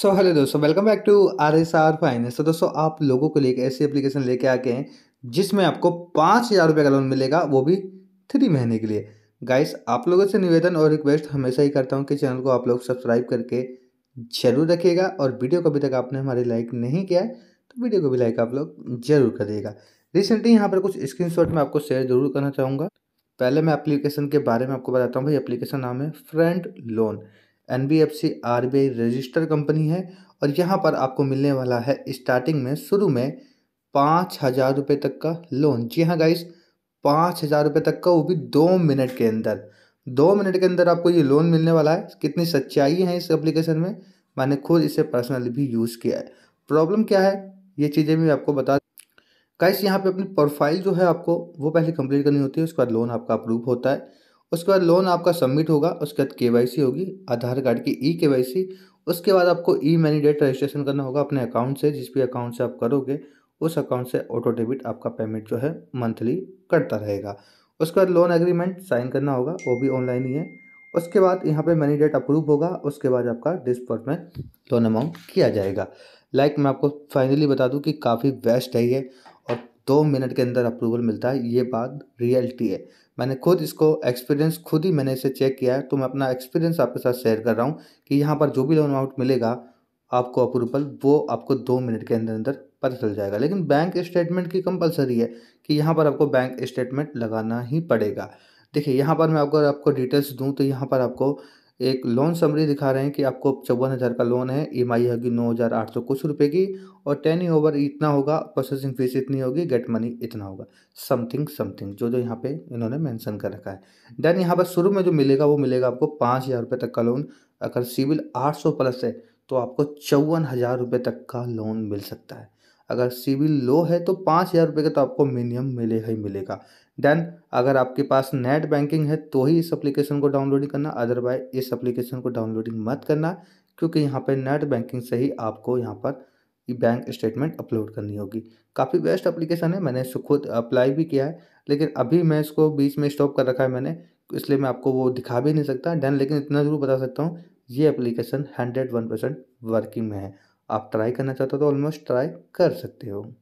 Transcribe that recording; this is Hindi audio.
सो हेलो दोस्तों welcome back to R S R finance तो दोस्तों आप लोगों को लेकर ऐसी एप्लीकेशन लेके आके हैं जिसमें आपको पाँच हज़ार रुपये का लोन मिलेगा वो भी थ्री महीने के लिए गाइस आप लोगों से निवेदन और रिक्वेस्ट हमेशा ही करता हूँ कि चैनल को आप लोग सब्सक्राइब करके जरूर रखिएगा और वीडियो को अभी तक आपने हमारे लाइक नहीं किया है तो वीडियो को भी लाइक आप लोग जरूर करिएगा रिसेंटली यहाँ पर कुछ स्क्रीन मैं आपको शेयर जरूर करना चाहूँगा पहले मैं एप्लीकेशन के बारे में आपको बताता हूँ भाई एप्लीकेशन नाम है friend loan N B F C R B I register company है और यहाँ पर आपको मिलने वाला है स्टार्टिंग में शुरू में पाँच हज़ार रुपये तक का लोन जी हाँ गाइस पाँच हज़ार रुपये तक का वो भी दो मिनट के अंदर दो मिनट के अंदर आपको ये लोन मिलने वाला है कितनी सच्चाई है इस एप्लीकेशन में मैंने खुद इसे पर्सनली भी यूज़ किया है प्रॉब्लम क्या है ये चीज़ें भी आपको बता गाइस यहाँ पे अपनी प्रोफाइल जो है आपको वो पहले कंप्लीट करनी होती है उसके बाद लोन आपका अप्रूव होता है उसके बाद लोन आपका सबमिट होगा उसके बाद के होगी आधार कार्ड की ई के उसके बाद आपको ई मैनी डेट रजिस्ट्रेशन करना होगा अपने अकाउंट से जिस भी अकाउंट से आप करोगे उस अकाउंट से ऑटो डेबिट आपका पेमेंट जो है मंथली कटता रहेगा उसके बाद लोन एग्रीमेंट साइन करना होगा वो भी ऑनलाइन ही है उसके बाद यहाँ पे मनी डेट अप्रूव होगा उसके बाद आपका में लोन अमाउंट किया जाएगा लाइक like मैं आपको फाइनली बता दूँ कि काफ़ी बेस्ट है ये दो मिनट के अंदर अप्रूवल मिलता है ये बात रियलिटी है मैंने खुद इसको एक्सपीरियंस खुद ही मैंने इसे चेक किया है तो मैं अपना एक्सपीरियंस आपके साथ शेयर कर रहा हूँ कि यहाँ पर जो भी लोन अमाउंट मिलेगा आपको अप्रूवल वो आपको दो मिनट के अंदर अंदर पता चल जाएगा लेकिन बैंक स्टेटमेंट की कंपलसरी है कि यहाँ पर आपको बैंक स्टेटमेंट लगाना ही पड़ेगा देखिए यहाँ पर मैं अगर आपको डिटेल्स दूँ तो यहाँ पर आपको एक लोन समरी दिखा रहे हैं कि आपको चौवन हज़ार का लोन है ई एम होगी नौ हज़ार आठ सौ कुछ रुपए की और टेन ओवर इतना होगा प्रोसेसिंग फीस इतनी होगी गेट मनी इतना होगा समथिंग समथिंग जो जो यहाँ पे इन्होंने मेंशन कर रखा है देन यहाँ पर शुरू में जो मिलेगा वो मिलेगा आपको पाँच हज़ार रुपये तक का लोन अगर सिविल आठ सौ प्लस है तो आपको चौवन हज़ार रुपये तक का लोन मिल सकता है अगर सिविल लो है तो पाँच हज़ार रुपये का तो आपको मिनिमम मिले ही मिलेगा देन अगर आपके पास नेट बैंकिंग है तो ही इस एप्लीकेशन को डाउनलोडिंग करना अदरवाइज इस एप्लीकेशन को डाउनलोडिंग मत करना क्योंकि यहाँ पर नेट बैंकिंग से ही आपको यहाँ पर बैंक स्टेटमेंट अपलोड करनी होगी काफ़ी बेस्ट अप्लीकेशन है मैंने इसको खुद अप्लाई भी किया है लेकिन अभी मैं इसको बीच में स्टॉप कर रखा है मैंने इसलिए मैं आपको वो दिखा भी नहीं सकता डन लेकिन इतना ज़रूर बता सकता हूँ ये application hundred one percent working में है आप ट्राई करना चाहते हो तो ऑलमोस्ट ट्राई कर सकते हो